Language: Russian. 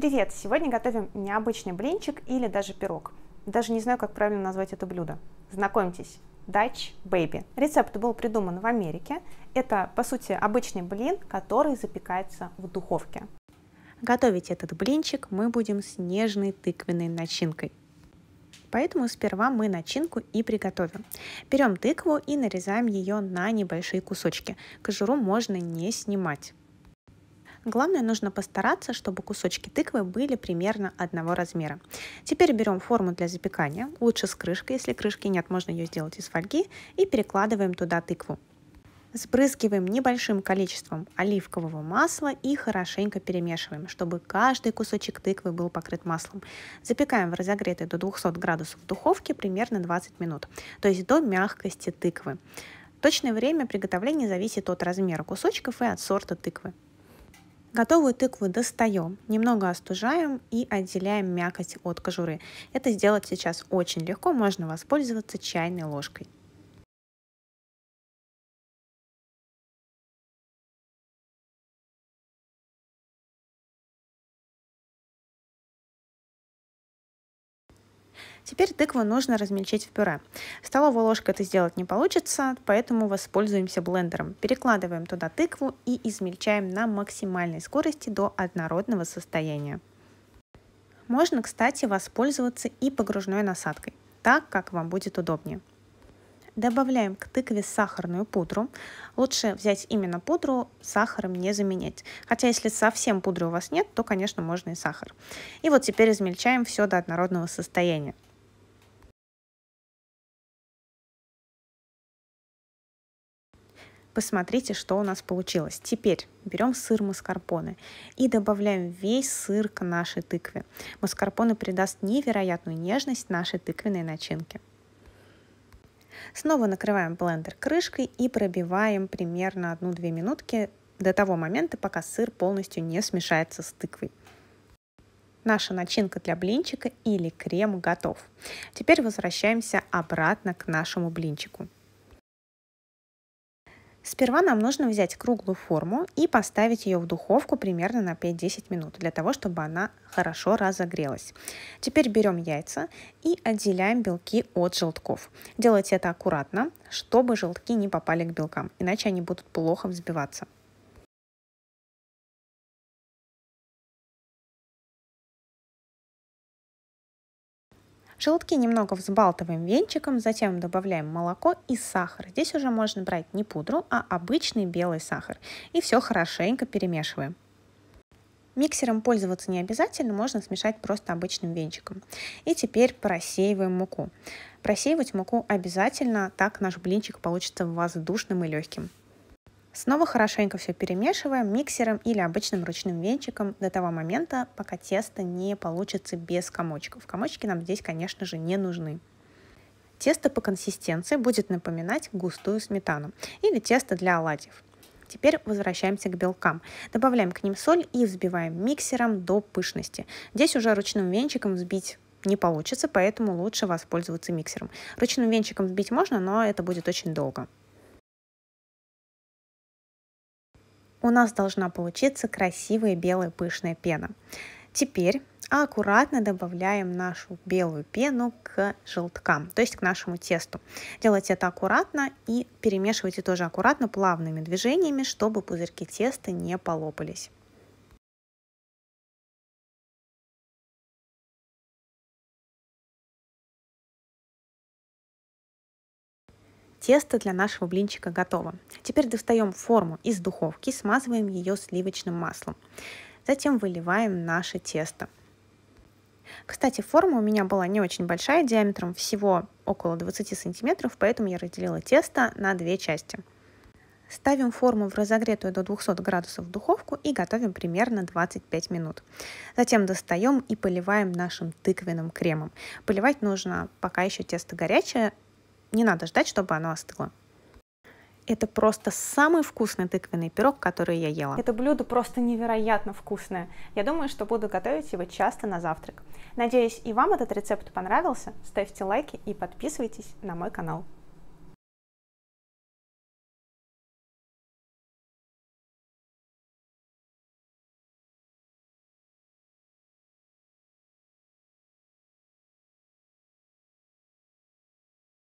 Привет! Сегодня готовим необычный блинчик или даже пирог. Даже не знаю, как правильно назвать это блюдо. Знакомьтесь, Dutch Baby. Рецепт был придуман в Америке. Это, по сути, обычный блин, который запекается в духовке. Готовить этот блинчик мы будем с нежной тыквенной начинкой. Поэтому сперва мы начинку и приготовим. Берем тыкву и нарезаем ее на небольшие кусочки. Кожуру можно не снимать. Главное, нужно постараться, чтобы кусочки тыквы были примерно одного размера. Теперь берем форму для запекания, лучше с крышкой, если крышки нет, можно ее сделать из фольги, и перекладываем туда тыкву. Сбрызгиваем небольшим количеством оливкового масла и хорошенько перемешиваем, чтобы каждый кусочек тыквы был покрыт маслом. Запекаем в разогретой до 200 градусов духовке примерно 20 минут, то есть до мягкости тыквы. Точное время приготовления зависит от размера кусочков и от сорта тыквы. Готовую тыкву достаем, немного остужаем и отделяем мякоть от кожуры. Это сделать сейчас очень легко, можно воспользоваться чайной ложкой. Теперь тыкву нужно размельчить в пюре. Столовой ложкой это сделать не получится, поэтому воспользуемся блендером. Перекладываем туда тыкву и измельчаем на максимальной скорости до однородного состояния. Можно, кстати, воспользоваться и погружной насадкой, так как вам будет удобнее. Добавляем к тыкве сахарную пудру. Лучше взять именно пудру, сахаром не заменять. Хотя если совсем пудры у вас нет, то, конечно, можно и сахар. И вот теперь измельчаем все до однородного состояния. Посмотрите, что у нас получилось. Теперь берем сыр маскарпоне и добавляем весь сыр к нашей тыкве. Маскарпоне придаст невероятную нежность нашей тыквенной начинке. Снова накрываем блендер крышкой и пробиваем примерно 1-2 минутки до того момента, пока сыр полностью не смешается с тыквой. Наша начинка для блинчика или крем готов. Теперь возвращаемся обратно к нашему блинчику. Сперва нам нужно взять круглую форму и поставить ее в духовку примерно на 5-10 минут, для того, чтобы она хорошо разогрелась. Теперь берем яйца и отделяем белки от желтков. Делайте это аккуратно, чтобы желтки не попали к белкам, иначе они будут плохо взбиваться. Желтки немного взбалтываем венчиком, затем добавляем молоко и сахар. Здесь уже можно брать не пудру, а обычный белый сахар. И все хорошенько перемешиваем. Миксером пользоваться не обязательно, можно смешать просто обычным венчиком. И теперь просеиваем муку. Просеивать муку обязательно, так наш блинчик получится воздушным и легким. Снова хорошенько все перемешиваем миксером или обычным ручным венчиком до того момента, пока тесто не получится без комочков. Комочки нам здесь, конечно же, не нужны. Тесто по консистенции будет напоминать густую сметану или тесто для оладьев. Теперь возвращаемся к белкам. Добавляем к ним соль и взбиваем миксером до пышности. Здесь уже ручным венчиком взбить не получится, поэтому лучше воспользоваться миксером. Ручным венчиком взбить можно, но это будет очень долго. у нас должна получиться красивая белая пышная пена. Теперь аккуратно добавляем нашу белую пену к желткам, то есть к нашему тесту. Делайте это аккуратно и перемешивайте тоже аккуратно плавными движениями, чтобы пузырьки теста не полопались. Тесто для нашего блинчика готово. Теперь достаем форму из духовки, смазываем ее сливочным маслом. Затем выливаем наше тесто. Кстати, форма у меня была не очень большая, диаметром всего около 20 сантиметров, поэтому я разделила тесто на две части. Ставим форму в разогретую до 200 градусов духовку и готовим примерно 25 минут. Затем достаем и поливаем нашим тыквенным кремом. Поливать нужно, пока еще тесто горячее, не надо ждать, чтобы оно остыло. Это просто самый вкусный тыквенный пирог, который я ела. Это блюдо просто невероятно вкусное. Я думаю, что буду готовить его часто на завтрак. Надеюсь, и вам этот рецепт понравился. Ставьте лайки и подписывайтесь на мой канал.